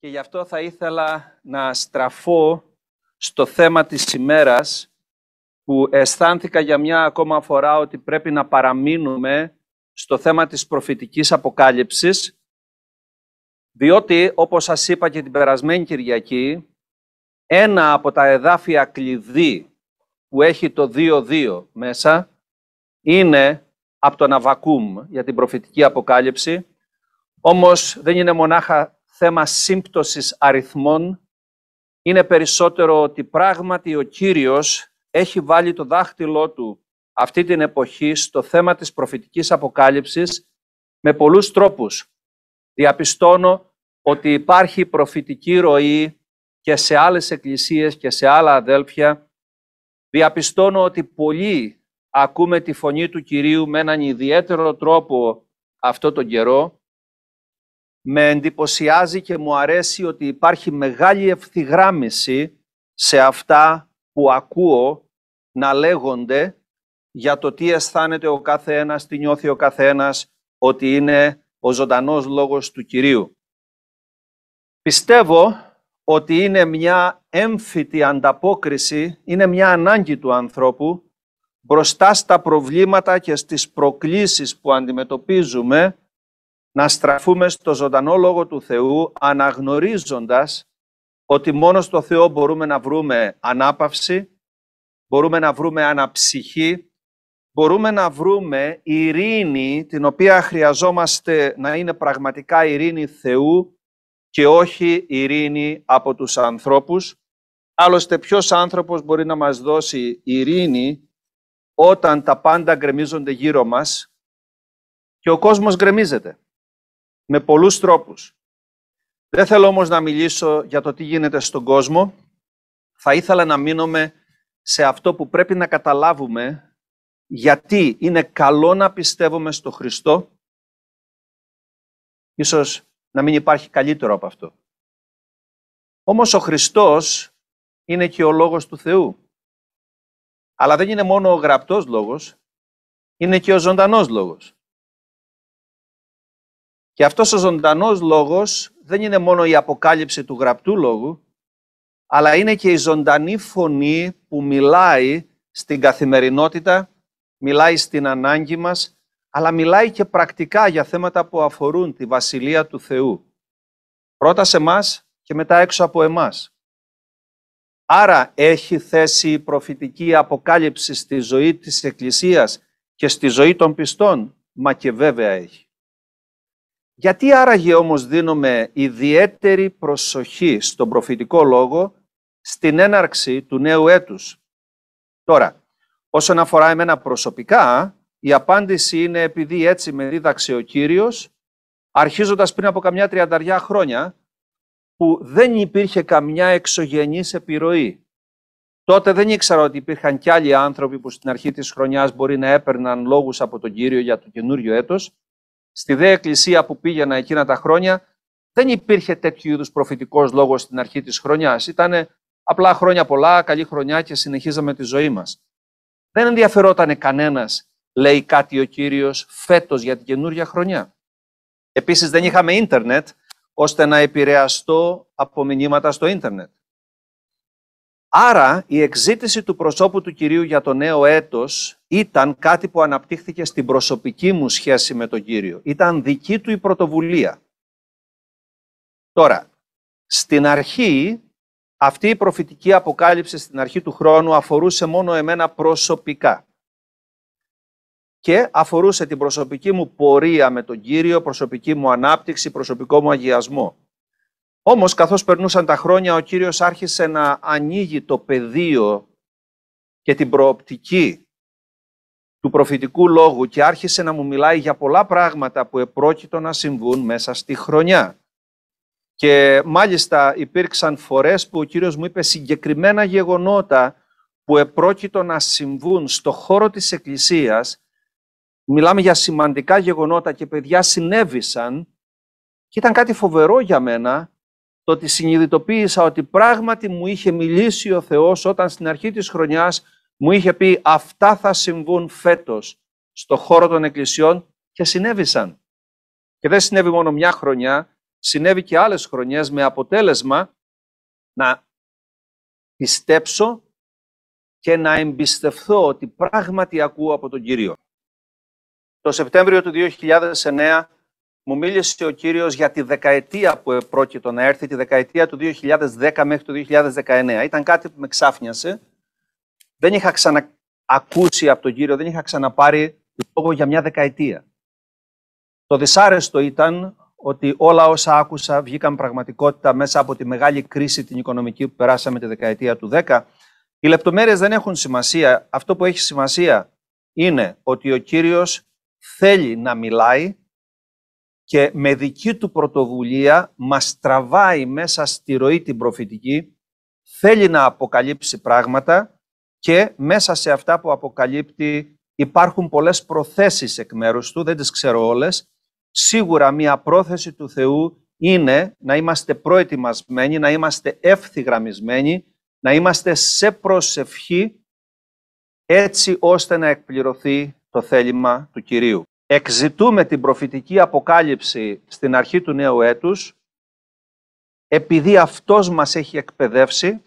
και γι' αυτό θα ήθελα να στραφώ στο θέμα της ημέρας που αισθάνθηκα για μια ακόμα φορά ότι πρέπει να παραμείνουμε στο θέμα της προφητικής αποκάλυψης διότι, όπως σας είπα και την περασμένη Κυριακή, ένα από τα εδάφια κλειδί που έχει το 2-2 μέσα είναι από τον Αβακούμ για την προφητική αποκάλυψη, όμως δεν είναι μονάχα θέμα σύμπτωσης αριθμών, είναι περισσότερο ότι πράγματι ο Κύριος έχει βάλει το δάχτυλό του αυτή την εποχή στο θέμα της προφητικής αποκάλυψης με πολλούς τρόπους. Διαπιστώνω ότι υπάρχει προφητική ροή και σε άλλες εκκλησίες και σε άλλα αδέλφια. Διαπιστώνω ότι πολλοί ακούμε τη φωνή του Κυρίου με έναν ιδιαίτερο τρόπο αυτό τον καιρό με εντυπωσιάζει και μου αρέσει ότι υπάρχει μεγάλη ευθυγράμμιση σε αυτά που ακούω να λέγονται για το τι αισθάνεται ο καθένας, τι νιώθει ο καθένας ότι είναι ο ζωντανός λόγος του Κυρίου. Πιστεύω ότι είναι μια έμφυτη ανταπόκριση, είναι μια ανάγκη του ανθρώπου μπροστά στα προβλήματα και στις προκλήσεις που αντιμετωπίζουμε να στραφούμε στο ζωντανό Λόγο του Θεού αναγνωρίζοντας ότι μόνο στο Θεό μπορούμε να βρούμε ανάπαυση, μπορούμε να βρούμε αναψυχή, μπορούμε να βρούμε ειρήνη την οποία χρειαζόμαστε να είναι πραγματικά ειρήνη Θεού και όχι ειρήνη από τους ανθρώπους. Άλλωστε, ποιος άνθρωπος μπορεί να μας δώσει ειρήνη όταν τα πάντα γκρεμίζονται γύρω μας και ο κόσμος γκρεμίζεται με πολλούς τρόπους. Δεν θέλω όμως να μιλήσω για το τι γίνεται στον κόσμο. Θα ήθελα να μείνουμε σε αυτό που πρέπει να καταλάβουμε γιατί είναι καλό να πιστεύουμε στο Χριστό. Ίσως να μην υπάρχει καλύτερο από αυτό. Όμως ο Χριστός είναι και ο Λόγος του Θεού. Αλλά δεν είναι μόνο ο γραπτός λόγος, είναι και ο ζωντανός λόγος. Και αυτός ο ζωντανός λόγος δεν είναι μόνο η αποκάλυψη του γραπτού λόγου, αλλά είναι και η ζωντανή φωνή που μιλάει στην καθημερινότητα, μιλάει στην ανάγκη μας, αλλά μιλάει και πρακτικά για θέματα που αφορούν τη Βασιλεία του Θεού. Πρώτα σε εμάς και μετά έξω από εμάς. Άρα έχει θέση η προφητική αποκάλυψη στη ζωή της Εκκλησίας και στη ζωή των πιστών, μα και βέβαια έχει. Γιατί άραγε όμως δίνουμε ιδιαίτερη προσοχή στον προφητικό λόγο στην έναρξη του νέου έτους. Τώρα, όσον αφορά εμένα προσωπικά, η απάντηση είναι επειδή έτσι με δίδαξε ο Κύριος, αρχίζοντας πριν από καμιά τριανταριά χρόνια, που δεν υπήρχε καμιά εξωγενής επιρροή. Τότε δεν ήξερα ότι υπήρχαν κι άλλοι άνθρωποι που στην αρχή της χρονιάς μπορεί να έπαιρναν λόγους από τον Κύριο για το καινούριο έτος, Στη δε εκκλησία που πήγαινα εκείνα τα χρόνια, δεν υπήρχε τέτοιου είδους προφητικός λόγος στην αρχή της χρονιάς. Ήταν απλά χρόνια πολλά, καλή χρονιά και συνεχίζαμε τη ζωή μας. Δεν ενδιαφερόταν κανένας, λέει κάτι ο κύριος, φέτος για την καινούργια χρονιά. Επίσης, δεν είχαμε ίντερνετ ώστε να επηρεαστώ από μηνύματα στο ίντερνετ. Άρα η εξήτηση του προσώπου του Κυρίου για το νέο έτος ήταν κάτι που αναπτύχθηκε στην προσωπική μου σχέση με τον Κύριο. Ήταν δική του η πρωτοβουλία. Τώρα, στην αρχή, αυτή η προφητική αποκάλυψη στην αρχή του χρόνου αφορούσε μόνο εμένα προσωπικά. Και αφορούσε την προσωπική μου πορεία με τον Κύριο, προσωπική μου ανάπτυξη, προσωπικό μου αγιασμό. Όμως, καθώς περνούσαν τα χρόνια, ο Κύριος άρχισε να ανοίγει το πεδίο και την προοπτική του προφητικού λόγου και άρχισε να μου μιλάει για πολλά πράγματα που επρόκειτο να συμβούν μέσα στη χρονιά. Και μάλιστα υπήρξαν φορές που ο Κύριος μου είπε συγκεκριμένα γεγονότα που επρόκειτο να συμβούν στο χώρο της Εκκλησίας. Μιλάμε για σημαντικά γεγονότα και παιδιά συνέβησαν και ήταν κάτι φοβερό για μένα το ότι συνειδητοποίησα ότι πράγματι μου είχε μιλήσει ο Θεός όταν στην αρχή της χρονιάς μου είχε πει αυτά θα συμβούν φέτος στο χώρο των εκκλησιών και συνέβησαν. Και δεν συνέβη μόνο μια χρονιά, συνέβη και άλλες χρονιές με αποτέλεσμα να πιστέψω και να εμπιστευθώ ότι πράγματι ακούω από τον Κύριο. Το Σεπτέμβριο του 2009 μου μίλησε ο κύριος για τη δεκαετία που επρόκειτο να έρθει, τη δεκαετία του 2010 μέχρι το 2019. Ήταν κάτι που με ξάφνιασε. Δεν είχα ξαναακούσει από τον κύριο, δεν είχα ξαναπάρει λόγο για μια δεκαετία. Το δυσάρεστο ήταν ότι όλα όσα άκουσα βγήκαν πραγματικότητα μέσα από τη μεγάλη κρίση την οικονομική που περάσαμε τη δεκαετία του 10. Οι λεπτομέρειες δεν έχουν σημασία. Αυτό που έχει σημασία είναι ότι ο κύριος θέλει να μιλάει και με δική του πρωτοβουλία μας τραβάει μέσα στη ροή την προφητική, θέλει να αποκαλύψει πράγματα και μέσα σε αυτά που αποκαλύπτει υπάρχουν πολλές προθέσεις εκ μέρους του, δεν τις ξέρω όλες. Σίγουρα μία πρόθεση του Θεού είναι να είμαστε προετοιμασμένοι, να είμαστε ευθυγραμμισμένοι, να είμαστε σε προσευχή έτσι ώστε να εκπληρωθεί το θέλημα του Κυρίου εκζητούμε την προφητική αποκάλυψη στην αρχή του νέου έτους, επειδή Αυτός μας έχει εκπαιδεύσει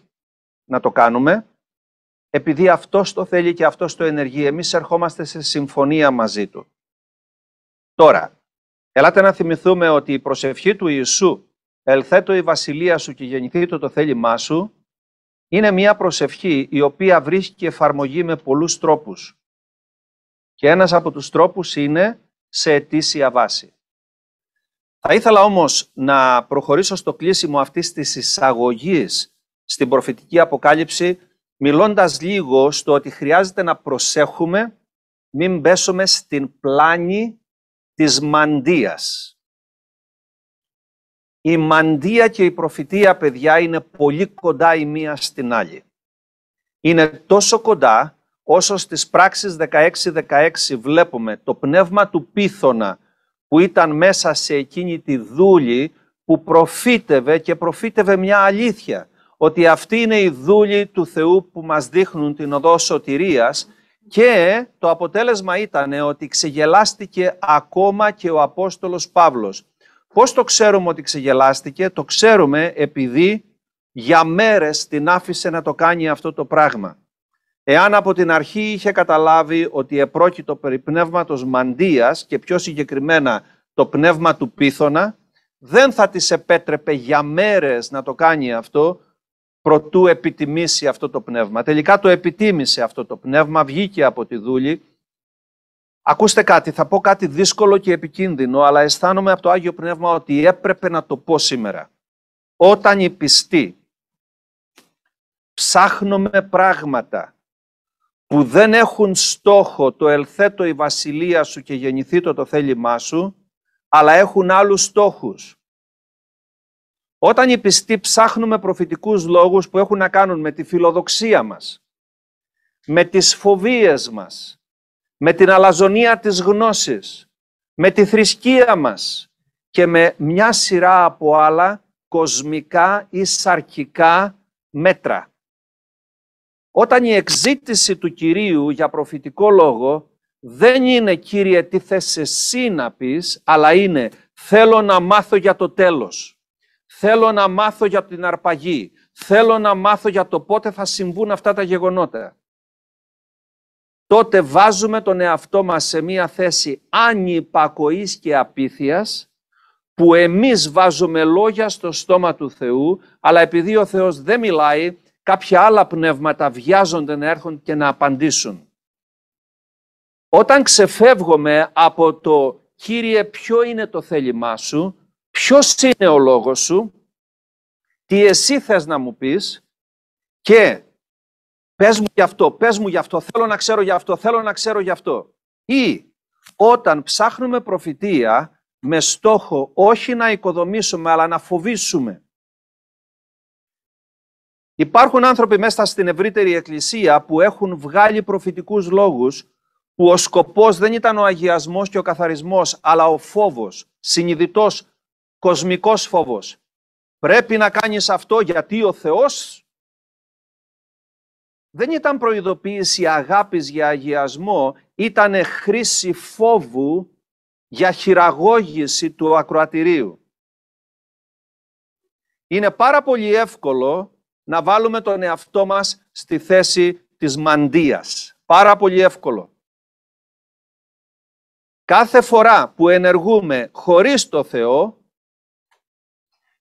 να το κάνουμε, επειδή Αυτός το θέλει και Αυτός το ενεργεί, εμείς ερχόμαστε σε συμφωνία μαζί Του. Τώρα, ελάτε να θυμηθούμε ότι η προσευχή του Ιησού «Ελθέτω η βασιλεία σου και γεννηθεί το το θέλημά σου» είναι μια προσευχή η οποία βρίσκει εφαρμογή με πολλούς τρόπους. Και ένας από τους τρόπους είναι σε αιτήσια βάση. Θα ήθελα όμως να προχωρήσω στο κλείσιμο αυτής της εισαγωγής στην προφητική αποκάλυψη, μιλώντας λίγο στο ότι χρειάζεται να προσέχουμε μην πέσουμε στην πλάνη της μαντίας. Η μαντία και η προφητεία, παιδιά, είναι πολύ κοντά η μία στην άλλη. Είναι τόσο κοντά όσος στις πράξεις 16-16 βλέπουμε το πνεύμα του πίθωνα που ήταν μέσα σε εκείνη τη δούλη που προφήτευε και προφήτευε μια αλήθεια ότι αυτή είναι η δούλη του Θεού που μας δείχνουν την οδό σωτηρίας και το αποτέλεσμα ήταν ότι ξεγελάστηκε ακόμα και ο Απόστολος Παύλος. Πώς το ξέρουμε ότι ξεγελάστηκε, το ξέρουμε επειδή για μέρες την άφησε να το κάνει αυτό το πράγμα. Εάν από την αρχή είχε καταλάβει ότι επρόκειτο περί πνεύματος μαντίας και πιο συγκεκριμένα το πνεύμα του πίθωνα, δεν θα της επέτρεπε για μέρες να το κάνει αυτό, προτού επιτιμήσει αυτό το πνεύμα. Τελικά το επιτίμησε αυτό το πνεύμα, βγήκε από τη δούλη. Ακούστε κάτι, θα πω κάτι δύσκολο και επικίνδυνο, αλλά αισθάνομαι από το Άγιο Πνεύμα ότι έπρεπε να το πω σήμερα. Όταν οι πιστοί ψάχνουμε πράγματα που δεν έχουν στόχο το ελθέτω η βασιλεία σου και γεννηθεί το το θέλημά σου, αλλά έχουν άλλους στόχους. Όταν οι πιστοί ψάχνουμε προφητικούς λόγους που έχουν να κάνουν με τη φιλοδοξία μας, με τις φοβίες μας, με την αλαζονία της γνώσης, με τη θρησκεία μας και με μια σειρά από άλλα κοσμικά ή σαρκικά μέτρα. Όταν η εξήτηση του Κυρίου για προφητικό λόγο δεν είναι «Κύριε τι θες εσύ να πεις», αλλά είναι «Θέλω να μάθω για το τέλος, θέλω να μάθω για την αρπαγή, θέλω να μάθω για το πότε θα συμβούν αυτά τα γεγονότα». Τότε βάζουμε τον εαυτό μας σε μία θέση ανυπακοής και απίθειας, που εμείς βάζουμε λόγια στο στόμα του Θεού, αλλά επειδή ο Θεός δεν μιλάει, κάποια άλλα πνεύματα βιάζονται να έρχονται και να απαντήσουν. Όταν ξεφεύγουμε από το «Κύριε, ποιο είναι το θέλημά σου», «Ποιος είναι ο λόγος σου», «Τι εσύ θες να μου πεις» και «Πες μου γι' αυτό, πες μου γι' αυτό, θέλω να ξέρω γι' αυτό, θέλω να ξέρω γι' αυτό» ή όταν ψάχνουμε προφητεία με στόχο όχι να οικοδομήσουμε αλλά να φοβήσουμε Υπάρχουν άνθρωποι μέσα στην ευρύτερη εκκλησία που έχουν βγάλει προφητικούς λόγους που ο σκοπός δεν ήταν ο αγιασμός και ο καθαρισμός, αλλά ο φόβος, συνειδητός, κοσμικός φόβος. Πρέπει να κάνεις αυτό γιατί ο Θεός δεν ήταν προειδοποίηση αγάπης για αγιασμό, ήταν χρήση φόβου για χειραγώγηση του ακροατηρίου. Είναι πάρα πολύ εύκολο να βάλουμε τον εαυτό μας στη θέση της μαντίας. Πάρα πολύ εύκολο. Κάθε φορά που ενεργούμε χωρίς το Θεό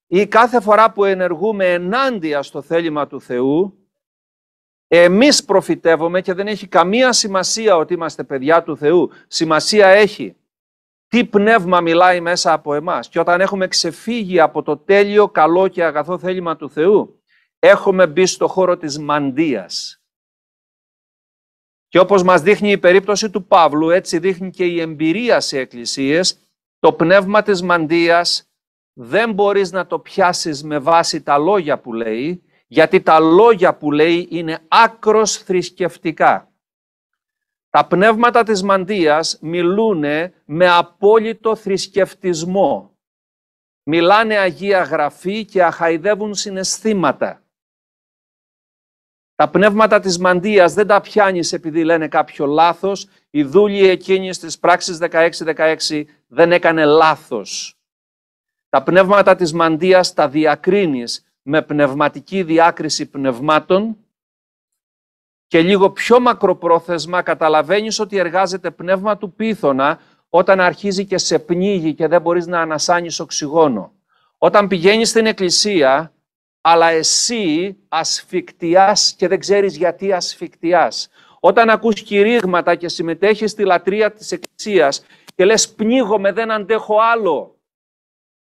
ή κάθε φορά που ενεργούμε ενάντια στο θέλημα του Θεού, εμείς προφητεύουμε και δεν έχει καμία σημασία ότι είμαστε παιδιά του Θεού. Σημασία έχει τι πνεύμα μιλάει μέσα από εμάς. Και όταν έχουμε ξεφύγει από το τέλειο, καλό και αγαθό θέλημα του Θεού, έχουμε μπει στο χώρο της μαντίας. Και όπως μας δείχνει η περίπτωση του Παύλου, έτσι δείχνει και η εμπειρία σε εκκλησίες, το πνεύμα της μαντίας δεν μπορείς να το πιάσεις με βάση τα λόγια που λέει, γιατί τα λόγια που λέει είναι άκρος θρησκευτικά. Τα πνεύματα της μαντίας μιλούν με απόλυτο θρησκευτισμό. Μιλάνε Αγία Γραφή και αχαϊδεύουν συναισθήματα. Τα πνεύματα της μαντίας δεν τα πιάνεις επειδή λένε κάποιο λάθος. Η δούλη εκείνη στις πραξεις 16 16-16 δεν έκανε λάθος. Τα πνεύματα της μαντίας τα διακρίνεις με πνευματική διάκριση πνευμάτων και λίγο πιο μακροπρόθεσμα καταλαβαίνεις ότι εργάζεται πνεύμα του πίθωνα όταν αρχίζει και σε πνίγει και δεν μπορείς να ανασάνεις οξυγόνο. Όταν πηγαίνεις στην εκκλησία αλλά εσύ ασφικτιάς και δεν ξέρεις γιατί ασφικτιάς. Όταν ακούς κηρύγματα και συμμετέχεις στη λατρεία της εκκλησίας και λες πνίγομαι δεν αντέχω άλλο,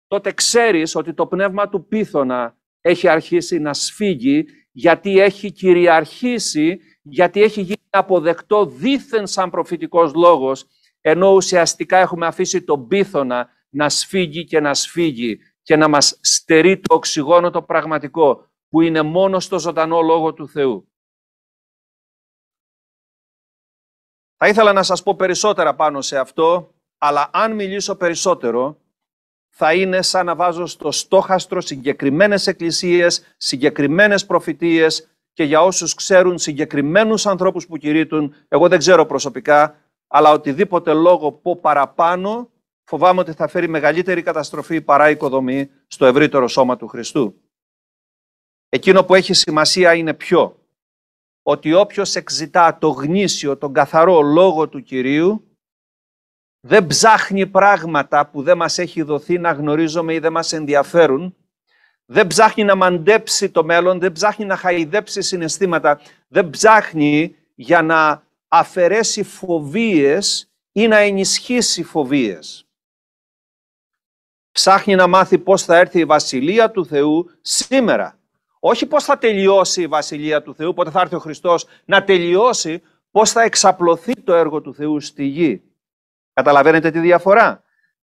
τότε ξέρεις ότι το πνεύμα του πίθωνα έχει αρχίσει να σφίγγει γιατί έχει κυριαρχήσει, γιατί έχει γίνει αποδεκτό δήθεν σαν προφητικός λόγος, ενώ ουσιαστικά έχουμε αφήσει τον πίθωνα να σφίγγει και να σφίγγει και να μας στερεί το οξυγόνο το πραγματικό, που είναι μόνο στο ζωντανό Λόγο του Θεού. Θα ήθελα να σας πω περισσότερα πάνω σε αυτό, αλλά αν μιλήσω περισσότερο, θα είναι σαν να βάζω στο στόχαστρο συγκεκριμένες εκκλησίες, συγκεκριμένες προφητείες και για όσους ξέρουν συγκεκριμένους ανθρώπους που κηρύττουν, εγώ δεν ξέρω προσωπικά, αλλά οτιδήποτε λόγο πω παραπάνω φοβάμαι ότι θα φέρει μεγαλύτερη καταστροφή παρά οικοδομή στο ευρύτερο σώμα του Χριστού. Εκείνο που έχει σημασία είναι ποιο. Ότι όποιος εξητά το γνήσιο, τον καθαρό λόγο του Κυρίου, δεν ψάχνει πράγματα που δεν μας έχει δοθεί να γνωρίζουμε ή δεν μας ενδιαφέρουν, δεν ψάχνει να μαντέψει το μέλλον, δεν ψάχνει να χαϊδέψει συναισθήματα, δεν ψάχνει για να αφαιρέσει φοβίες ή να ενισχύσει φοβίες. Ψάχνει να μάθει πώς θα έρθει η Βασιλεία του Θεού σήμερα. Όχι πώς θα τελειώσει η Βασιλεία του Θεού, πότε θα έρθει ο Χριστός να τελειώσει, πώς θα εξαπλωθεί το έργο του Θεού στη γη. Καταλαβαίνετε τη διαφορά.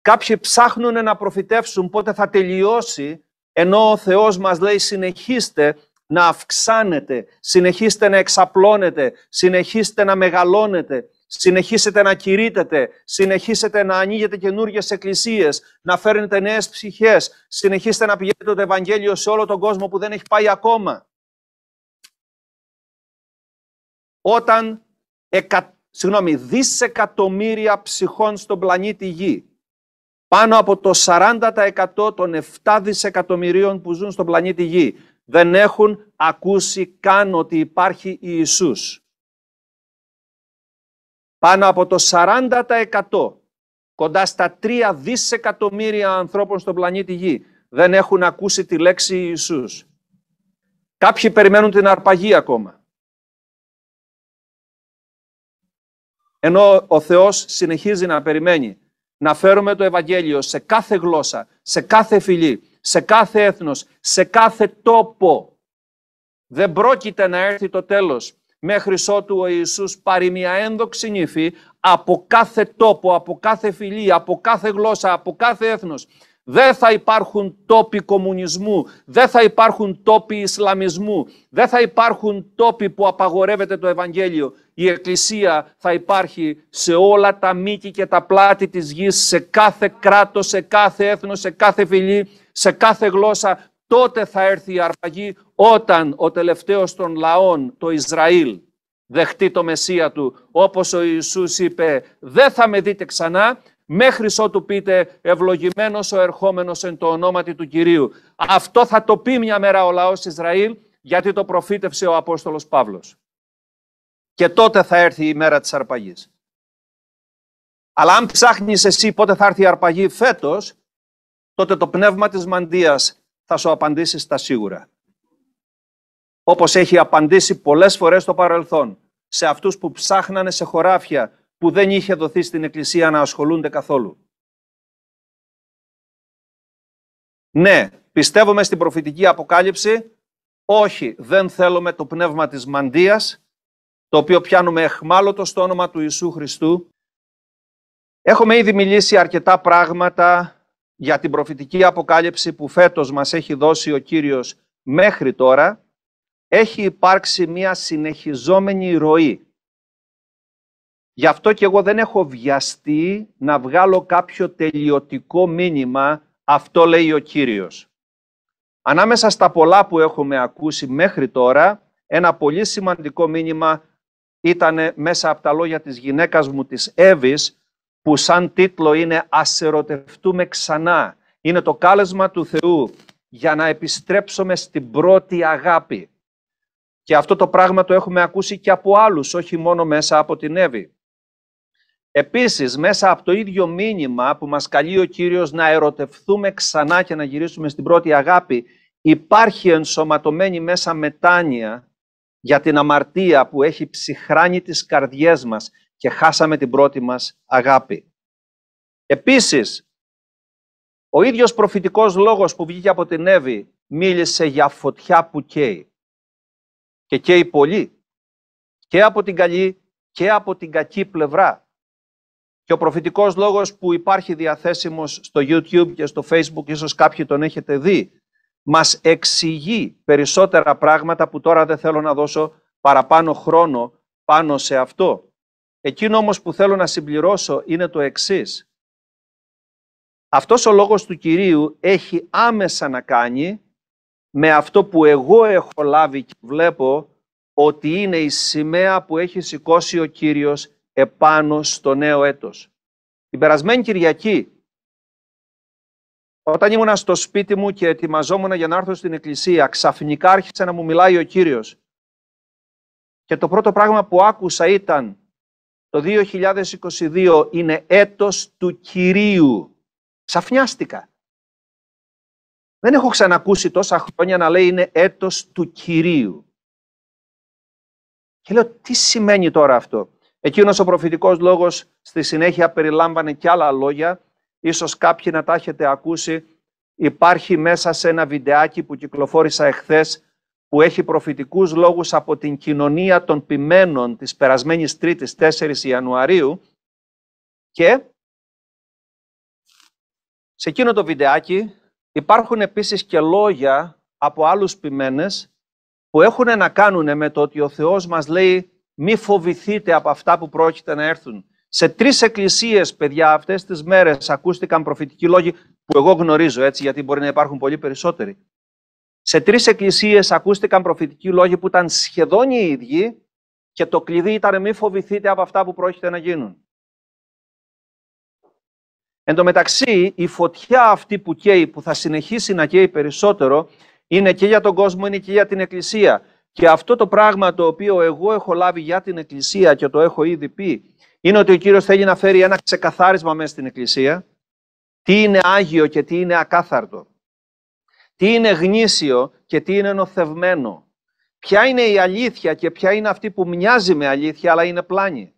Κάποιοι ψάχνουν να προφητεύσουν πότε θα τελειώσει, ενώ ο Θεός μας λέει συνεχίστε να αυξάνετε, συνεχίστε να εξαπλώνετε, συνεχίστε να μεγαλώνετε, συνεχίσετε να κηρύτετε, συνεχίσετε να ανοίγετε καινούριε εκκλησίες, να φέρνετε νέες ψυχές, συνεχίστε να πηγαίνετε το Ευαγγέλιο σε όλο τον κόσμο που δεν έχει πάει ακόμα. Όταν εκα, συγγνώμη, δισεκατομμύρια ψυχών στον πλανήτη Γη, πάνω από το 40% των 7 δισεκατομμυρίων που ζουν στον πλανήτη Γη, δεν έχουν ακούσει καν ότι υπάρχει η Ιησούς πάνω από το 40% κοντά στα 3 δισεκατομμύρια ανθρώπων στον πλανήτη Γη δεν έχουν ακούσει τη λέξη Ιησούς. Κάποιοι περιμένουν την αρπαγή ακόμα. Ενώ ο Θεός συνεχίζει να περιμένει να φέρουμε το Ευαγγέλιο σε κάθε γλώσσα, σε κάθε φυλή, σε κάθε έθνος, σε κάθε τόπο. Δεν πρόκειται να έρθει το τέλος μέχρι ότου ο Ιησούς πάρει μια ένδοξη νύφη από κάθε τόπο, από κάθε φυλή, από κάθε γλώσσα, από κάθε έθνος. Δεν θα υπάρχουν τόποι κομμουνισμού, δεν θα υπάρχουν τόποι Ισλαμισμού, δεν θα υπάρχουν τόποι που απαγορεύεται το Ευαγγέλιο. Η Εκκλησία θα υπάρχει σε όλα τα μήκη και τα πλάτη της γης, σε κάθε κράτος, σε κάθε έθνος, σε κάθε φυλή, σε κάθε γλώσσα. Τότε θα έρθει η αρπαγή όταν ο τελευταίος των λαών, το Ισραήλ, δεχτεί το Μεσσία του, όπως ο Ιησούς είπε, δεν θα με δείτε ξανά, μέχρι ότου πείτε ευλογημένος ο ερχόμενος εν το ονόματι του Κυρίου. Αυτό θα το πει μια μέρα ο λαός Ισραήλ, γιατί το προφήτευσε ο Απόστολος Παύλος. Και τότε θα έρθει η μέρα της αρπαγής. Αλλά αν ψάχνεις εσύ πότε θα έρθει η αρπαγή φέτος, τότε το πνεύμα της μαντίας θα σου απαντήσει στα σίγουρα όπως έχει απαντήσει πολλές φορές στο παρελθόν σε αυτούς που ψάχνανε σε χωράφια που δεν είχε δοθεί στην Εκκλησία να ασχολούνται καθόλου. Ναι, πιστεύουμε στην προφητική αποκάλυψη. Όχι, δεν θέλουμε το πνεύμα της μαντίας, το οποίο πιάνουμε εχμάλωτο στο όνομα του Ιησού Χριστού. Έχουμε ήδη μιλήσει αρκετά πράγματα για την προφητική αποκάλυψη που φέτος μας έχει δώσει ο Κύριος μέχρι τώρα έχει υπάρξει μία συνεχιζόμενη ροή. Γι' αυτό και εγώ δεν έχω βιαστεί να βγάλω κάποιο τελειωτικό μήνυμα, αυτό λέει ο Κύριος. Ανάμεσα στα πολλά που έχουμε ακούσει μέχρι τώρα, ένα πολύ σημαντικό μήνυμα ήταν μέσα από τα λόγια της γυναίκας μου, της Εύης, που σαν τίτλο είναι «Ας ερωτευτούμε ξανά». Είναι το κάλεσμα του Θεού για να επιστρέψουμε στην πρώτη αγάπη. Και αυτό το πράγμα το έχουμε ακούσει και από άλλους, όχι μόνο μέσα από την Εύη. Επίσης, μέσα από το ίδιο μήνυμα που μας καλεί ο Κύριος να ερωτευθούμε ξανά και να γυρίσουμε στην πρώτη αγάπη, υπάρχει ενσωματωμένη μέσα μετάνοια για την αμαρτία που έχει ψυχράνει τις καρδιές μας και χάσαμε την πρώτη μας αγάπη. Επίσης, ο ίδιος προφητικός λόγος που βγήκε από την Εύη μίλησε για φωτιά που καίει και καίει πολύ και από την καλή και από την κακή πλευρά. Και ο προφητικός λόγος που υπάρχει διαθέσιμος στο YouTube και στο Facebook, ίσως κάποιοι τον έχετε δει, μας εξηγεί περισσότερα πράγματα που τώρα δεν θέλω να δώσω παραπάνω χρόνο πάνω σε αυτό. Εκείνο όμως που θέλω να συμπληρώσω είναι το εξής. Αυτός ο λόγος του Κυρίου έχει άμεσα να κάνει με αυτό που εγώ έχω λάβει και βλέπω ότι είναι η σημαία που έχει σηκώσει ο Κύριος επάνω στο νέο έτος. Την περασμένη Κυριακή, όταν ήμουνα στο σπίτι μου και ετοιμαζόμουν για να έρθω στην εκκλησία, ξαφνικά άρχισε να μου μιλάει ο Κύριος. Και το πρώτο πράγμα που άκουσα ήταν το 2022 είναι έτος του Κυρίου. Ξαφνιάστηκα. Δεν έχω ξανακούσει τόσα χρόνια να λέει είναι έτος του Κυρίου. Και λέω τι σημαίνει τώρα αυτό. Εκείνος ο προφητικός λόγος στη συνέχεια περιλάμβανε και άλλα λόγια. Ίσως κάποιοι να τα έχετε ακούσει. Υπάρχει μέσα σε ένα βιντεάκι που κυκλοφόρησα εχθές που έχει προφητικούς λόγους από την κοινωνία των ποιμένων της περασμένης Τρίτης 4 Ιανουαρίου και σε εκείνο το βιντεάκι Υπάρχουν επίσης και λόγια από άλλους ποιμένες που έχουν να κάνουν με το ότι ο Θεός μας λέει μη φοβηθείτε από αυτά που πρόκειται να έρθουν. Σε τρεις εκκλησίες, παιδιά, αυτές τις μέρες ακούστηκαν προφητικοί λόγοι που εγώ γνωρίζω έτσι γιατί μπορεί να υπάρχουν πολύ περισσότεροι. Σε τρεις εκκλησίες ακούστηκαν προφητικοί λόγοι που ήταν σχεδόν οι ίδιοι και το κλειδί ήταν μη φοβηθείτε από αυτά που πρόκειται να γίνουν. Εν τω μεταξύ, η φωτιά αυτή που καίει, που θα συνεχίσει να καίει περισσότερο, είναι και για τον κόσμο, είναι και για την Εκκλησία. Και αυτό το πράγμα το οποίο εγώ έχω λάβει για την Εκκλησία και το έχω ήδη πει, είναι ότι ο Κύριος θέλει να φέρει ένα ξεκαθάρισμα μέσα στην Εκκλησία. Τι είναι άγιο και τι είναι ακάθαρτο. Τι είναι γνήσιο και τι είναι νοθευμένο. Ποια είναι η αλήθεια και ποια είναι αυτή που μοιάζει με αλήθεια αλλά είναι πλάνη.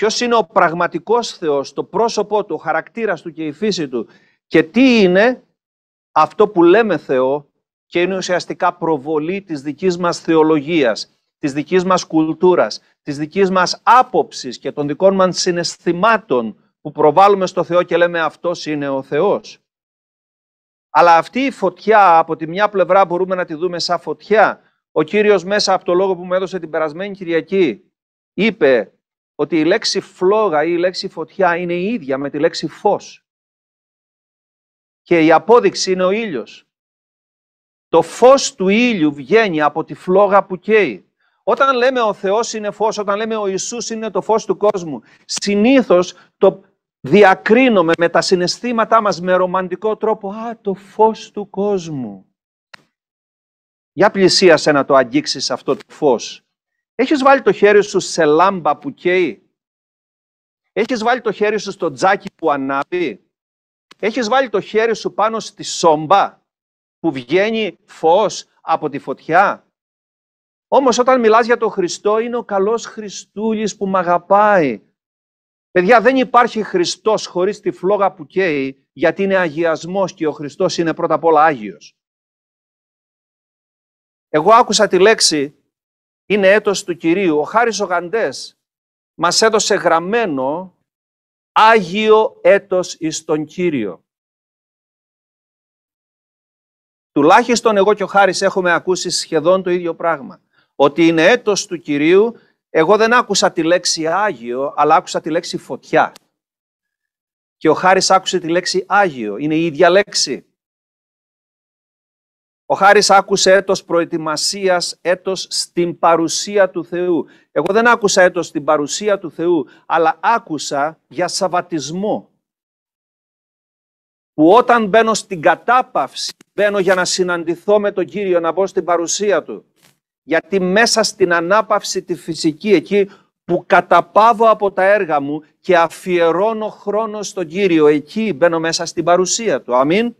Ποιος είναι ο πραγματικός Θεός, το πρόσωπό του, ο χαρακτήρας του και η φύση του και τι είναι αυτό που λέμε Θεό και είναι ουσιαστικά προβολή της δικής μας θεολογίας, της δικής μας κουλτούρας, της δικής μας άποψης και των δικών μας συναισθημάτων που προβάλλουμε στο Θεό και λέμε αυτός είναι ο Θεός. Αλλά αυτή η φωτιά από τη μια πλευρά μπορούμε να τη δούμε σαν φωτιά. Ο Κύριος μέσα από το λόγο που μου έδωσε την περασμένη Κυριακή είπε ότι η λέξη φλόγα ή η λέξη φωτιά είναι η ίδια με τη λέξη φως. Και η απόδειξη είναι ο ήλιος. Το φως του ήλιου βγαίνει από τη φλόγα που καίει. Όταν λέμε ο Θεός είναι φως, όταν λέμε ο Ιησούς είναι το φως του κόσμου, συνήθως το διακρίνουμε με τα συναισθήματά μας με ρομαντικό τρόπο. Α, το φως του κόσμου. Για πλησίασε να το αγγίξεις αυτό το φως Έχεις βάλει το χέρι σου σε λάμπα που καίει. Έχεις βάλει το χέρι σου στο τζάκι που ανάβει. Έχεις βάλει το χέρι σου πάνω στη σόμπα που βγαίνει φως από τη φωτιά. Όμως όταν μιλάς για τον Χριστό είναι ο καλός Χριστούλης που με αγαπάει. Παιδιά δεν υπάρχει Χριστός χωρίς τη φλόγα που καίει γιατί είναι αγιασμός και ο Χριστός είναι πρώτα απ' όλα Άγιος. Εγώ άκουσα τη λέξη είναι έτος του Κυρίου. Ο Χάρης ο Γαντές μας έδωσε γραμμένο Άγιο έτος εις τον Κύριο. Τουλάχιστον εγώ και ο Χάρης έχουμε ακούσει σχεδόν το ίδιο πράγμα. Ότι είναι έτος του Κυρίου, εγώ δεν άκουσα τη λέξη Άγιο, αλλά άκουσα τη λέξη Φωτιά. Και ο Χάρης άκουσε τη λέξη Άγιο, είναι η ίδια λέξη. Ο Χάρης άκουσε έτος προετοιμασίας, έτος στην παρουσία του Θεού. Εγώ δεν άκουσα έτος στην παρουσία του Θεού, αλλά άκουσα για σαβατισμό. Που όταν μπαίνω στην κατάπαυση, μπαίνω για να συναντηθώ με τον Κύριο, να μπω στην παρουσία Του. Γιατί μέσα στην ανάπαυση τη φυσική, εκεί που καταπάβω από τα έργα μου και αφιερώνω χρόνο στον Κύριο, εκεί μπαίνω μέσα στην παρουσία Του. Αμήν.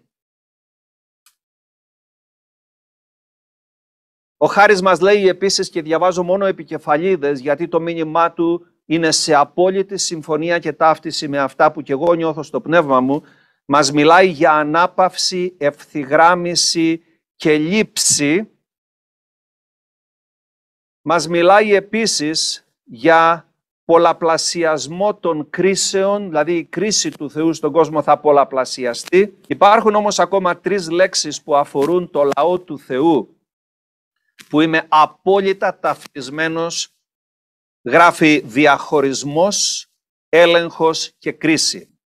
Ο Χάρης μας λέει επίσης και διαβάζω μόνο επικεφαλίδες γιατί το μήνυμά του είναι σε απόλυτη συμφωνία και ταύτιση με αυτά που και εγώ νιώθω στο πνεύμα μου. Μας μιλάει για ανάπαυση, ευθυγράμμιση και λήψη. Μας μιλάει επίσης για πολλαπλασιασμό των κρίσεων, δηλαδή η κρίση του Θεού στον κόσμο θα πολλαπλασιαστεί. Υπάρχουν όμως ακόμα τρεις λέξεις που αφορούν το λαό του Θεού που είμαι απόλυτα ταυτισμένος, γράφει διαχωρισμός, έλεγχος και κρίση.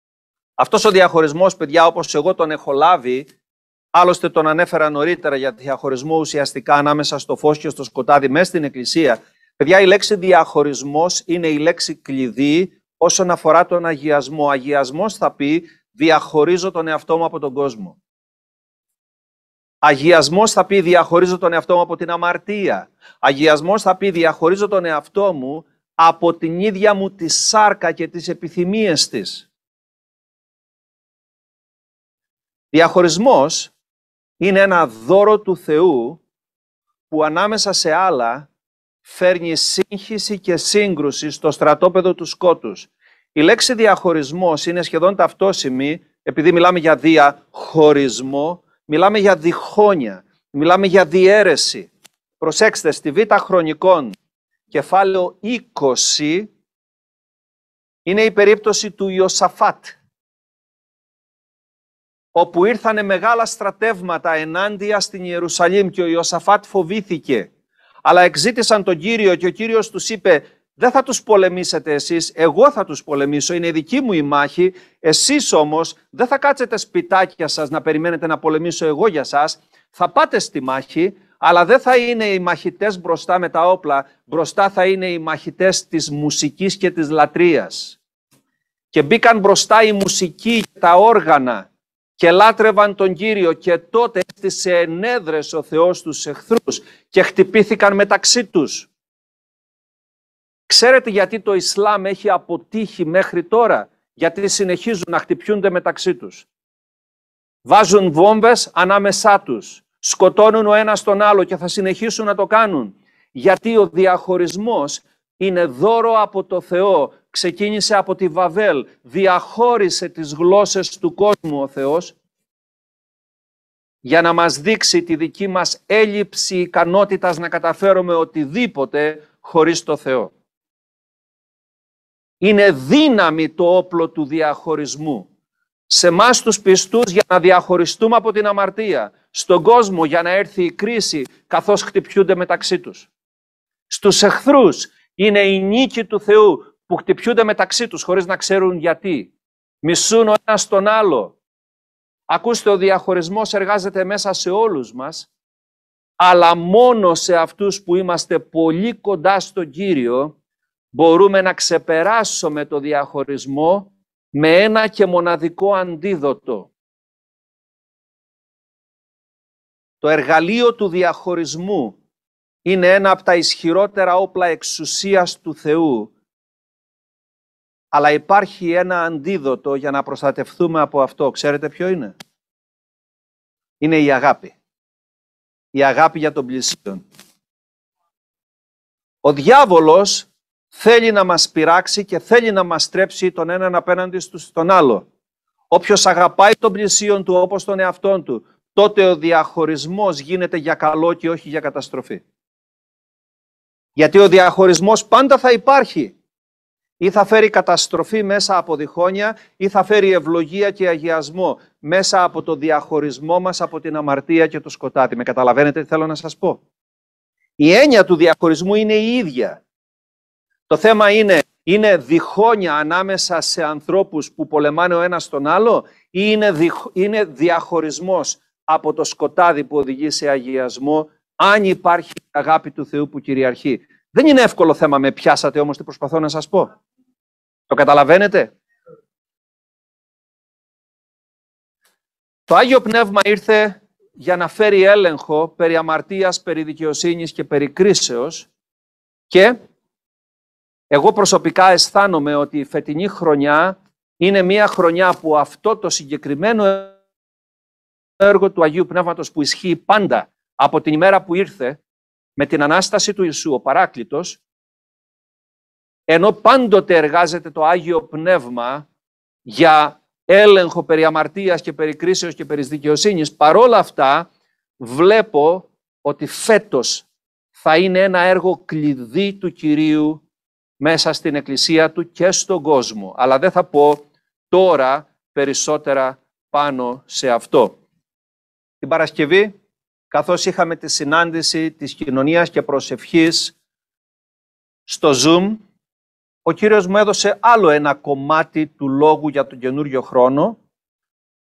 Αυτός ο διαχωρισμός, παιδιά, όπως εγώ τον έχω λάβει, άλλωστε τον ανέφερα νωρίτερα για διαχωρισμό ουσιαστικά ανάμεσα στο φως και στο σκοτάδι μέσα στην Εκκλησία. Παιδιά, η λέξη διαχωρισμός είναι η λέξη κλειδί όσον αφορά τον αγιασμό. Ο αγιασμός θα πει διαχωρίζω τον εαυτό μου από τον κόσμο. Αγιασμός θα πει διαχωρίζω τον εαυτό μου από την αμαρτία. Αγιασμός θα πει διαχωρίζω τον εαυτό μου από την ίδια μου τη σάρκα και τις επιθυμίες της. Διαχωρισμός είναι ένα δώρο του Θεού που ανάμεσα σε άλλα φέρνει σύγχυση και σύγκρουση στο στρατόπεδο του σκότους. Η λέξη διαχωρισμός είναι σχεδόν ταυτόσημη επειδή μιλάμε για διαχωρισμό, Μιλάμε για διχόνια, μιλάμε για διέρεση. Προσέξτε, στη Β' Χρονικών, κεφάλαιο 20, είναι η περίπτωση του Ιωσαφάτ, όπου ήρθανε μεγάλα στρατεύματα ενάντια στην Ιερουσαλήμ και ο Ιωσαφάτ φοβήθηκε. Αλλά εξήτησαν τον Κύριο και ο Κύριος τους είπε δεν θα τους πολεμήσετε εσείς, εγώ θα τους πολεμήσω, είναι η δική μου η μάχη. Εσείς όμως δεν θα κάτσετε σπιτάκια σας να περιμένετε να πολεμήσω εγώ για σας. Θα πάτε στη μάχη, αλλά δεν θα είναι οι μαχητές μπροστά με τα όπλα. Μπροστά θα είναι οι μαχητές της μουσικής και της λατρείας. Και μπήκαν μπροστά η μουσική τα όργανα και λάτρευαν τον Κύριο και τότε στις ενέδρες ο Θεός τους εχθρούς και χτυπήθηκαν μεταξύ τους. Ξέρετε γιατί το Ισλάμ έχει αποτύχει μέχρι τώρα. Γιατί συνεχίζουν να χτυπιούνται μεταξύ τους. Βάζουν βόμβες ανάμεσά τους. Σκοτώνουν ο ένας τον άλλο και θα συνεχίσουν να το κάνουν. Γιατί ο διαχωρισμός είναι δώρο από το Θεό. Ξεκίνησε από τη Βαβέλ. Διαχώρισε τις γλώσσες του κόσμου ο Θεός για να μας δείξει τη δική μας έλλειψη ικανότητας να καταφέρουμε οτιδήποτε χωρίς το Θεό είναι δύναμη το όπλο του διαχωρισμού. Σε εμάς τους πιστούς για να διαχωριστούμε από την αμαρτία. Στον κόσμο για να έρθει η κρίση καθώς χτυπιούνται μεταξύ τους. Στους εχθρούς είναι η νίκη του Θεού που χτυπιούνται μεταξύ τους χωρίς να ξέρουν γιατί. Μισούν ο ένας τον άλλο. Ακούστε, ο διαχωρισμός εργάζεται μέσα σε όλους μας, αλλά μόνο σε αυτούς που είμαστε πολύ κοντά στον Κύριο μπορούμε να ξεπεράσουμε το διαχωρισμό με ένα και μοναδικό αντίδοτο. Το εργαλείο του διαχωρισμού είναι ένα από τα ισχυρότερα όπλα εξουσίας του Θεού, αλλά υπάρχει ένα αντίδοτο για να προστατευτούμε από αυτό. Ξέρετε ποιο είναι? Είναι η αγάπη. Η αγάπη για τον πλησίον. Ο διάβολος θέλει να μας πειράξει και θέλει να μας στρέψει τον έναν απέναντι στον άλλο. Όποιος αγαπάει τον πλησίον του όπως τον εαυτό του, τότε ο διαχωρισμός γίνεται για καλό και όχι για καταστροφή. Γιατί ο διαχωρισμός πάντα θα υπάρχει. Ή θα φέρει καταστροφή μέσα από διχόνοια ή θα φέρει ευλογία και αγιασμό μέσα από το διαχωρισμό μας από την αμαρτία και το σκοτάδι. Με καταλαβαίνετε τι θέλω να σας πω. Η έννοια του διαχωρισμού είναι η ίδια. Το θέμα είναι, είναι διχόνια ανάμεσα σε ανθρώπους που πολεμάνε ο ένας τον άλλο ή είναι, διχο, είναι διαχωρισμός από το σκοτάδι που οδηγεί σε αγιασμό αν υπάρχει η ειναι ειναι του Θεού που κυριαρχεί. Δεν είναι εύκολο θέμα, με πιάσατε όμως τι προσπαθώ να σας πω. Το καταλαβαίνετε. Το Άγιο Πνεύμα ήρθε για να φέρει έλεγχο περί αμαρτίας, περί δικαιοσύνης και περί κρίσεως και εγώ προσωπικά αισθάνομαι ότι η φετινή χρονιά είναι μια χρονιά που αυτό το συγκεκριμένο έργο του Αγίου Πνεύματος που ισχύει πάντα από την ημέρα που ήρθε με την Ανάσταση του Ιησού, ο Παράκλητος, ενώ πάντοτε εργάζεται το Άγιο Πνεύμα για έλεγχο περί αμαρτίας και περί κρίσεως και περί δικαιοσύνης, παρόλα αυτά βλέπω ότι φέτος θα είναι ένα έργο κλειδί του Κυρίου μέσα στην Εκκλησία του και στον κόσμο. Αλλά δεν θα πω τώρα περισσότερα πάνω σε αυτό. Την Παρασκευή, καθώς είχαμε τη συνάντηση της κοινωνίας και προσευχής στο Zoom, ο Κύριος μου έδωσε άλλο ένα κομμάτι του λόγου για τον καινούριο χρόνο,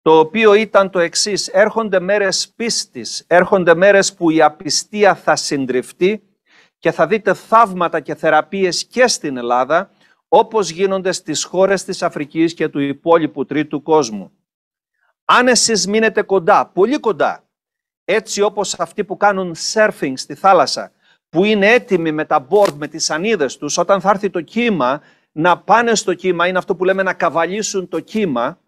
το οποίο ήταν το εξής. Έρχονται μέρες πίστης, έρχονται μέρες που η απιστία θα συντριφτεί και θα δείτε θαύματα και θεραπείες και στην Ελλάδα, όπως γίνονται στις χώρες της Αφρικής και του υπόλοιπου τρίτου κόσμου. Αν εσείς μείνετε κοντά, πολύ κοντά, έτσι όπως αυτοί που κάνουν surfing στη θάλασσα, που είναι έτοιμοι με τα board, με τις σανίδες τους, όταν θα έρθει το κύμα, να πάνε στο κύμα, είναι αυτό που λέμε να καβαλήσουν το κύμα,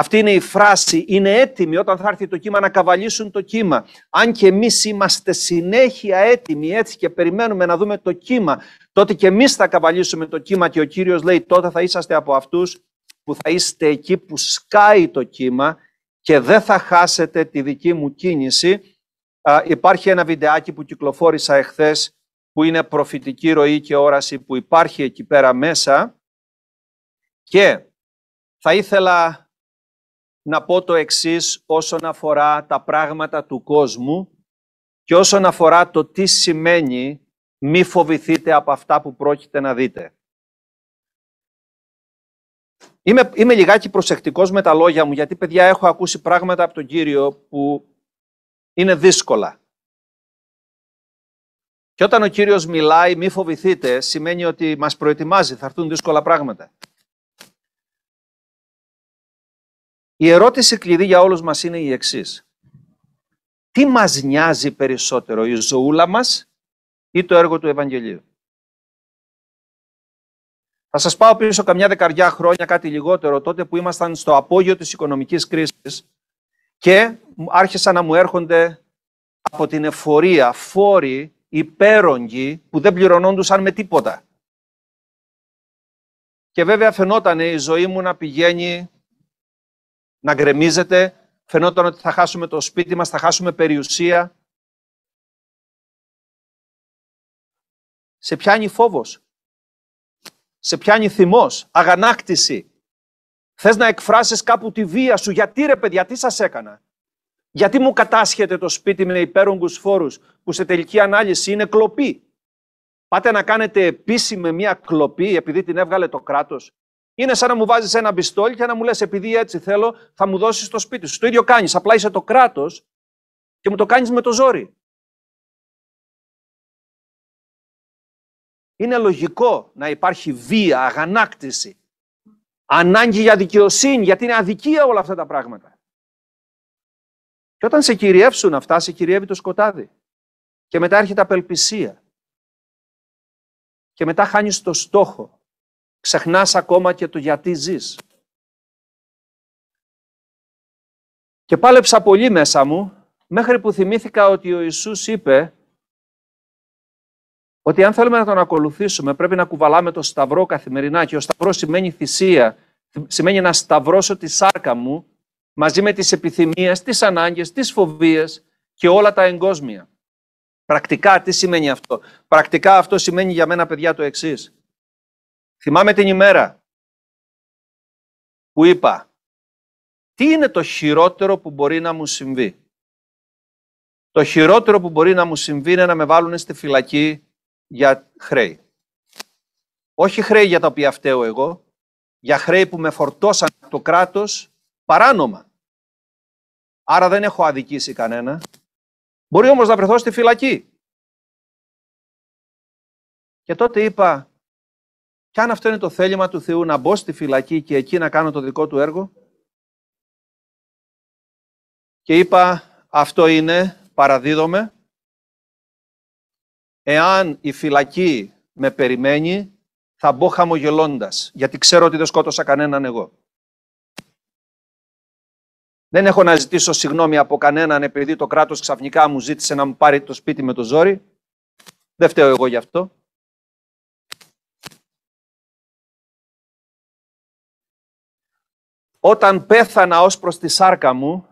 αυτή είναι η φράση. Είναι έτοιμοι όταν θα έρθει το κύμα να καβαλήσουν το κύμα. Αν και εμείς είμαστε συνέχεια έτοιμοι έτσι και περιμένουμε να δούμε το κύμα, τότε και εμείς θα καβαλήσουμε το κύμα και ο κύριος λέει: Τότε θα είσαστε από αυτούς που θα είστε εκεί που σκάει το κύμα και δεν θα χάσετε τη δική μου κίνηση. Α, υπάρχει ένα βιντεάκι που κυκλοφόρησα εχθές που είναι προφητική ροή και όραση που υπάρχει εκεί πέρα μέσα και θα ήθελα να πω το εξής όσον αφορά τα πράγματα του κόσμου και όσον αφορά το τι σημαίνει μη φοβηθείτε από αυτά που πρόκειται να δείτε. Είμαι, είμαι λιγάκι προσεκτικός με τα λόγια μου, γιατί παιδιά έχω ακούσει πράγματα από τον Κύριο που είναι δύσκολα. Και όταν ο Κύριος μιλάει, μη φοβηθείτε, σημαίνει ότι μας προετοιμάζει, θα έρθουν δύσκολα πράγματα. Η ερώτηση κλειδί για όλους μας είναι η εξής. Τι μας νοιάζει περισσότερο, η ζωούλα μας ή το έργο του Ευαγγελίου. Θα σας πάω πίσω καμιά δεκαριά χρόνια, κάτι λιγότερο, τότε που ήμασταν στο απόγειο της οικονομικής κρίσης και άρχισαν να μου έρχονται από την εφορία φόροι υπέρογγοι που δεν πληρωνόντουσαν με τίποτα. Και βέβαια φαινόταν η ζωή μου να πηγαίνει να γκρεμίζεται. Φαινόταν ότι θα χάσουμε το σπίτι μας, θα χάσουμε περιουσία. Σε πιάνει φόβος. Σε πιάνει θυμός, αγανάκτηση. Θες να εκφράσεις κάπου τη βία σου. Γιατί ρε παιδιά, τι σας έκανα. Γιατί μου κατάσχεται το σπίτι με υπέρογκους φόρους που σε τελική ανάλυση είναι κλοπή. Πάτε να κάνετε επίσημη μια κλοπή επειδή την έβγαλε το κράτος είναι σαν να μου βάζεις ένα πιστόλι και να μου λες: Επειδή έτσι θέλω, θα μου δώσεις το σπίτι σου. Το ίδιο κάνεις. Απλά είσαι το κράτος και μου το κάνεις με το ζόρι. Είναι λογικό να υπάρχει βία, αγανάκτηση, ανάγκη για δικαιοσύνη, γιατί είναι αδικία όλα αυτά τα πράγματα. Και όταν σε κυριεύσουν αυτά, σε κυριεύει το σκοτάδι. Και μετά έρχεται απελπισία. Και μετά χάνεις το στόχο ξεχνάς ακόμα και το γιατί ζεις. Και πάλεψα πολύ μέσα μου, μέχρι που θυμήθηκα ότι ο Ιησούς είπε ότι αν θέλουμε να τον ακολουθήσουμε πρέπει να κουβαλάμε το σταυρό καθημερινά και ο σταυρός σημαίνει θυσία, σημαίνει να σταυρώσω τη σάρκα μου μαζί με τις επιθυμίες, τις ανάγκες, τις φοβίες και όλα τα εγκόσμια. Πρακτικά τι σημαίνει αυτό. Πρακτικά αυτό σημαίνει για μένα παιδιά το εξής. Θυμάμαι την ημέρα που είπα τι είναι το χειρότερο που μπορεί να μου συμβεί. Το χειρότερο που μπορεί να μου συμβεί είναι να με βάλουν στη φυλακή για χρέη. Όχι χρέη για τα οποία φταίω εγώ, για χρέη που με φορτώσαν το κράτος παράνομα. Άρα δεν έχω αδικήσει κανένα. Μπορεί όμως να βρεθώ στη φυλακή. Και τότε είπα, και αυτό είναι το θέλημα του Θεού να μπω στη φυλακή και εκεί να κάνω το δικό του έργο. Και είπα, αυτό είναι, παραδίδομαι. Εάν η φυλακή με περιμένει, θα μπω χαμογελώντας, γιατί ξέρω ότι δεν σκότωσα κανέναν εγώ. Δεν έχω να ζητήσω συγγνώμη από κανέναν επειδή το κράτος ξαφνικά μου ζήτησε να μου πάρει το σπίτι με το ζόρι. Δεν φταίω εγώ γι' αυτό. όταν πέθανα ως προς τη σάρκα μου,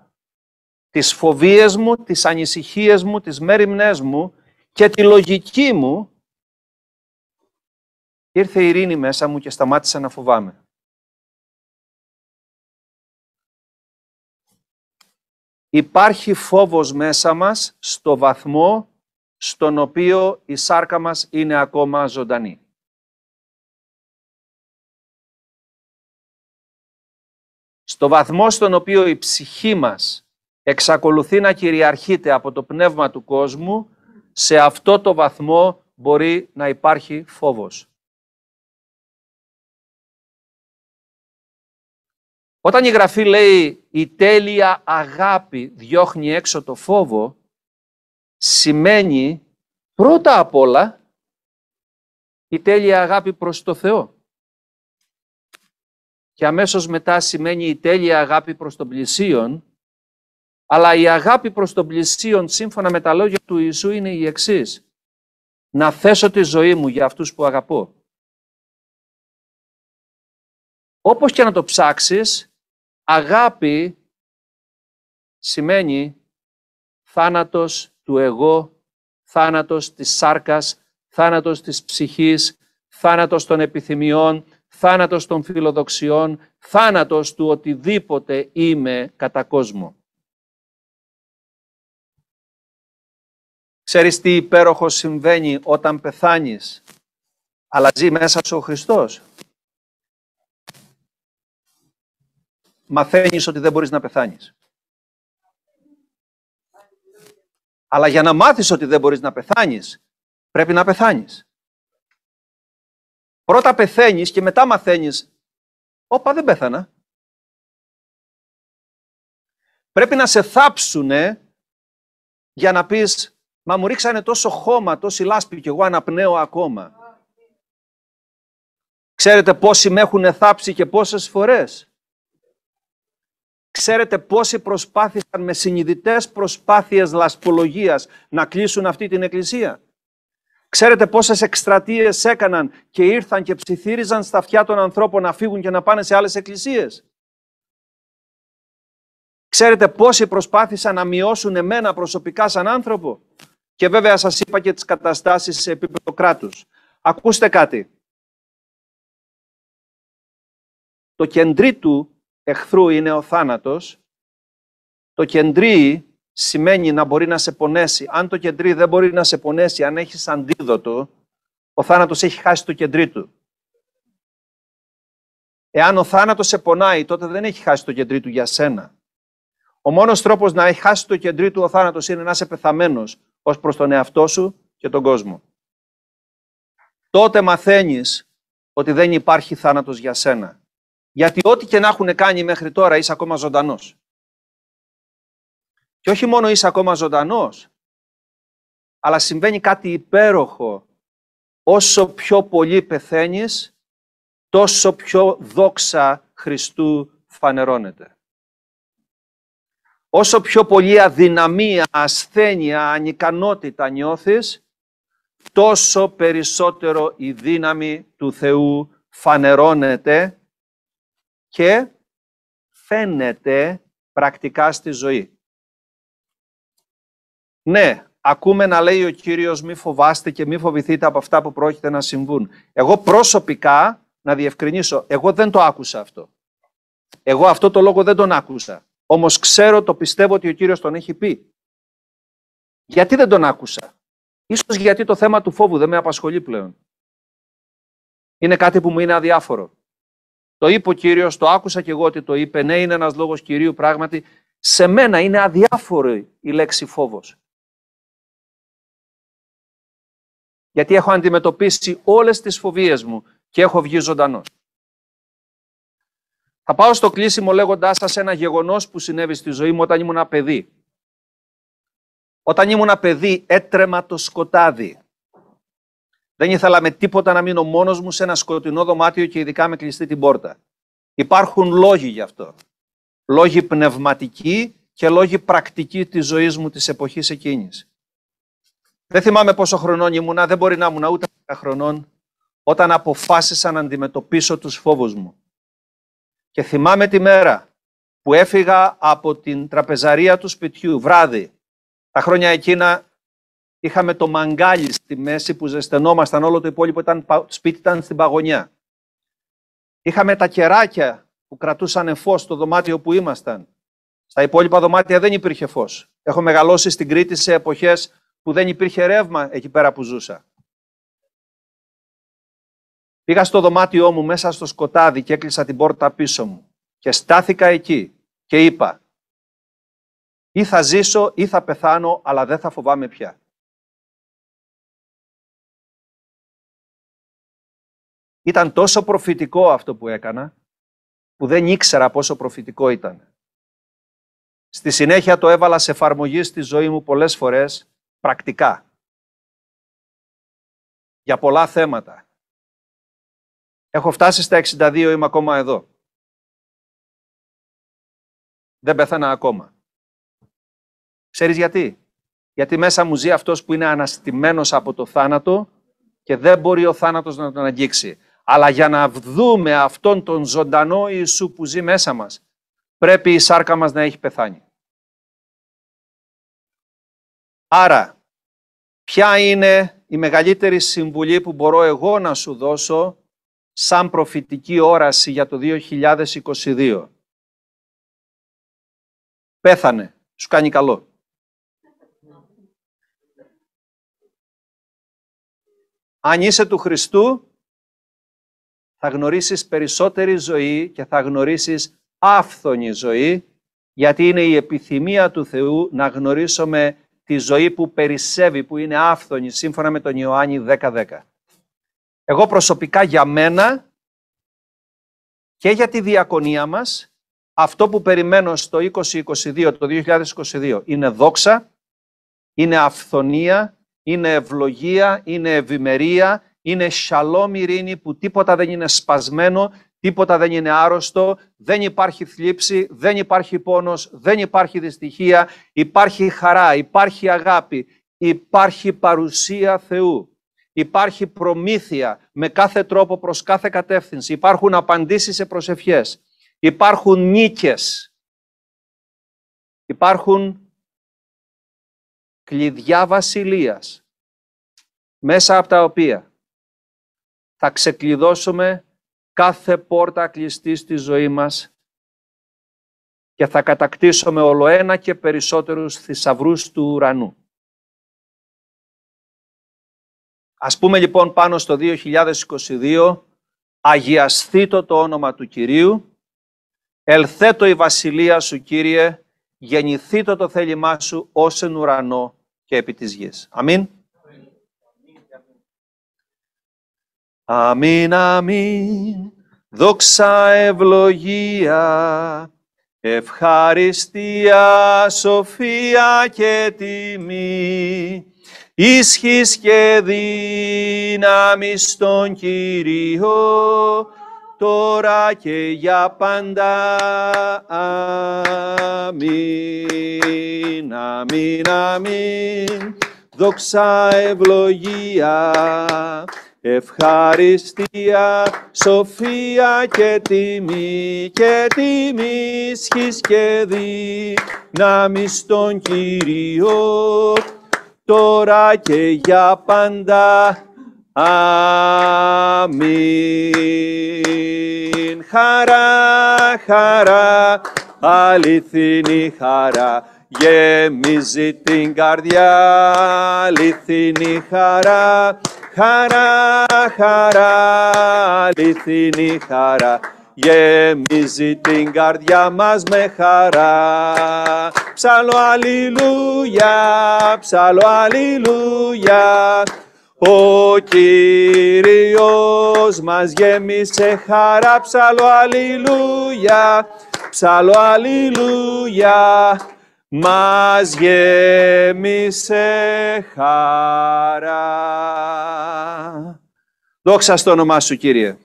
τις φοβίες μου, τις ανησυχίες μου, τις μεριμνές μου και τη λογική μου, ήρθε η ειρήνη μέσα μου και σταμάτησα να φοβάμαι. Υπάρχει φόβος μέσα μας στο βαθμό στον οποίο η σάρκα μας είναι ακόμα ζωντανή. στο βαθμό στον οποίο η ψυχή μας εξακολουθεί να κυριαρχείται από το πνεύμα του κόσμου, σε αυτό το βαθμό μπορεί να υπάρχει φόβος. Όταν η Γραφή λέει «Η τέλεια αγάπη διώχνει έξω το φόβο», σημαίνει πρώτα απ' όλα η τέλεια αγάπη προς το Θεό και αμέσως μετά σημαίνει η τέλεια αγάπη προς τον πλησίον, αλλά η αγάπη προς τον πλησίον σύμφωνα με τα λόγια του Ιησού είναι η εξής. Να θέσω τη ζωή μου για αυτούς που αγαπώ. Όπως και να το ψάξεις, αγάπη σημαίνει θάνατος του εγώ, θάνατος της σάρκας, θάνατος της ψυχής, θάνατος των επιθυμιών, θάνατος των φιλοδοξιών, θάνατος του οτιδήποτε είμαι κατά κόσμο. Ξέρεις τι υπέροχο συμβαίνει όταν πεθάνεις, αλλά ζει μέσα σου ο Χριστός. Μαθαίνεις ότι δεν μπορείς να πεθάνεις. Αλλά για να μάθεις ότι δεν μπορείς να πεθάνεις, πρέπει να πεθάνεις. Πρώτα πεθαίνεις και μετά μαθαίνεις. Όπα, δεν πέθανα. Πρέπει να σε θάψουνε για να πεις «Μα μου ρίξανε τόσο χώμα, τόση λάσπη και εγώ αναπνέω ακόμα». Ξέρετε πόσοι με έχουν θάψει και πόσες φορές. Ξέρετε πόσοι προσπάθησαν με συνειδητές προσπάθειες λασπολογίας να κλείσουν αυτή την εκκλησία. Ξέρετε πόσες εκστρατείες έκαναν και ήρθαν και ψιθύριζαν στα αυτιά των ανθρώπων να φύγουν και να πάνε σε άλλες εκκλησίες. Ξέρετε πόσοι προσπάθησαν να μειώσουν εμένα προσωπικά σαν άνθρωπο. Και βέβαια σας είπα και τις καταστάσεις σε επίπεδο κράτους. Ακούστε κάτι. Το κεντρί του εχθρού είναι ο θάνατος. Το κεντρί σημαίνει να μπορεί να σε πονέσει. Αν το κεντρί δεν μπορεί να σε πονέσει, αν έχεις αντίδοτο, ο θάνατος έχει χάσει το κεντρί του. Εάν ο θάνατος σε πονάει, τότε δεν έχει χάσει το κεντρί του για σένα. Ο μόνος τρόπος να έχει χάσει το κεντρί του ο θάνατος είναι να είσαι πεθαμένος ως προς τον εαυτό σου και τον κόσμο. Τότε μαθαίνεις ότι δεν υπάρχει θάνατος για σένα. Γιατί ό,τι και να έχουν κάνει μέχρι τώρα είσαι ακόμα ζωντανός. Και όχι μόνο είσαι ακόμα ζωντανός, αλλά συμβαίνει κάτι υπέροχο. Όσο πιο πολύ πεθαίνεις, τόσο πιο δόξα Χριστού φανερώνεται. Όσο πιο πολύ αδυναμία, ασθένεια, ανικανότητα νιώθεις, τόσο περισσότερο η δύναμη του Θεού φανερώνεται και φαίνεται πρακτικά στη ζωή. Ναι, ακούμε να λέει ο Κύριος μη φοβάστε και μη φοβηθείτε από αυτά που πρόκειται να συμβούν. Εγώ προσωπικά, να διευκρινίσω, εγώ δεν το άκουσα αυτό. Εγώ αυτό το λόγο δεν τον άκουσα. Όμως ξέρω, το πιστεύω ότι ο Κύριος τον έχει πει. Γιατί δεν τον άκουσα. Ίσως γιατί το θέμα του φόβου δεν με απασχολεί πλέον. Είναι κάτι που μου είναι αδιάφορο. Το είπε ο Κύριος, το άκουσα και εγώ ότι το είπε. Ναι, είναι ένας λόγος Κυρίου πράγματι. Σε μένα είναι αδιάφορη η λέξη φόβος. γιατί έχω αντιμετωπίσει όλες τις φοβίες μου και έχω βγει ζωντανός. Θα πάω στο κλείσιμο λέγοντάς σας ένα γεγονός που συνέβη στη ζωή μου όταν ήμουν παιδί. Όταν ήμουν παιδί έτρεμα το σκοτάδι. Δεν ήθελα με τίποτα να μείνω μόνος μου σε ένα σκοτεινό δωμάτιο και ειδικά με κλειστή την πόρτα. Υπάρχουν λόγοι γι' αυτό. Λόγοι πνευματικοί και λόγοι πρακτικοί της ζωής μου της εποχής εκείνης. Δεν θυμάμαι πόσο χρονών ήμουνα, δεν μπορεί να ήμουν ούτε 10 χρονών, όταν αποφάσισα να αντιμετωπίσω τους φόβους μου. Και θυμάμαι τη μέρα που έφυγα από την τραπεζαρία του σπιτιού, βράδυ. Τα χρόνια εκείνα είχαμε το μαγκάλι στη μέση που ζεσθενόμασταν, όλο το υπόλοιπο ήταν, το σπίτι ήταν στην παγωνιά. Είχαμε τα κεράκια που κρατούσαν φως στο δωμάτιο που ήμασταν. Στα υπόλοιπα δωμάτια δεν υπήρχε φως. Έχω μεγαλώσει στην Κρήτη σε εποχές που δεν υπήρχε ρεύμα εκεί πέρα που ζούσα. Πήγα στο δωμάτιό μου μέσα στο σκοτάδι και έκλεισα την πόρτα πίσω μου και στάθηκα εκεί και είπα ή θα ζήσω ή θα πεθάνω αλλά δεν θα φοβάμαι πια. Ήταν τόσο προφητικό αυτό που έκανα που δεν ήξερα πόσο προφητικό ήταν. Στη συνέχεια το έβαλα σε εφαρμογή στη ζωή μου πολλές φορές πρακτικά για πολλά θέματα. Έχω φτάσει στα 62, είμαι ακόμα εδώ. Δεν πέθανα ακόμα. Ξέρεις γιατί. Γιατί μέσα μου ζει αυτός που είναι αναστημένος από το θάνατο και δεν μπορεί ο θάνατος να τον αγγίξει. Αλλά για να δούμε αυτόν τον ζωντανό Ιησού που ζει μέσα μας, πρέπει η σάρκα μας να έχει πεθάνει. Άρα, Ποια είναι η μεγαλύτερη συμβουλή που μπορώ εγώ να σου δώσω σαν προφητική όραση για το 2022. Πέθανε. Σου κάνει καλό. Αν είσαι του Χριστού, θα γνωρίσεις περισσότερη ζωή και θα γνωρίσεις άφθονη ζωή, γιατί είναι η επιθυμία του Θεού να γνωρίσουμε τη ζωή που περισσεύει, που είναι άφθονη, σύμφωνα με τον Ιωάννη 10.10. Εγώ προσωπικά για μένα και για τη διακονία μας, αυτό που περιμένω στο 2022, το 2022, είναι δόξα, είναι αυθονία, είναι ευλογία, είναι ευημερία, είναι σαλόμ ειρήνη που τίποτα δεν είναι σπασμένο, Τίποτα δεν είναι άρρωστο, δεν υπάρχει θλίψη, δεν υπάρχει πόνος, δεν υπάρχει δυστυχία, υπάρχει χαρά, υπάρχει αγάπη, υπάρχει παρουσία Θεού. Υπάρχει προμήθεια με κάθε τρόπο προς κάθε κατεύθυνση. Υπάρχουν απαντήσεις σε προσευχές. Υπάρχουν νίκες. Υπάρχουν κλειδιά βασιλείας μέσα από τα οποία θα ξεκλειδώσουμε κάθε πόρτα κλειστή στη ζωή μας και θα κατακτήσουμε ολοένα και περισσότερους θησαυρούς του ουρανού. Ας πούμε λοιπόν πάνω στο 2022, αγιαστήτω το όνομα του Κυρίου, ελθέτω η βασιλεία σου Κύριε, γεννηθήτω το θέλημά σου ως εν ουρανό και επί της γης. Αμήν. Αμήν, αμήν, δόξα ευλογία, ευχαριστία, σοφία και τιμή, ίσχυς και δύναμη στον Κύριο, τώρα και για πάντα. Αμήν, αμήν, αμήν, δόξα ευλογία, Ευχαριστία, σοφία και τιμή και τιμή σχης και μη στον Κύριο τώρα και για πάντα. Αμήν. Χαρά, χαρά, αληθινή χαρά, γεμίζει την καρδιά, αληθινή χαρά, χαρά, χαρά, αληθινή χαρά, γεμίζει την καρδιά μας με χαρά. Ψάλω αλληλούια, ψάλω αλληλούια, ο Κύριος μας γέμισε χαρά, ψάλω αλληλούια, ψάλω αλληλούια, μας γέμισε χαρά. Δόξα στο όνομά σου, Κύριε.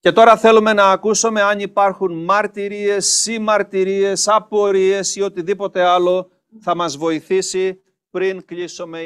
Και τώρα θέλουμε να ακούσουμε αν υπάρχουν μαρτυρίες, συμμαρτυρίες, απορίες ή οτιδήποτε άλλο θα μας βοηθήσει πριν κλείσουμε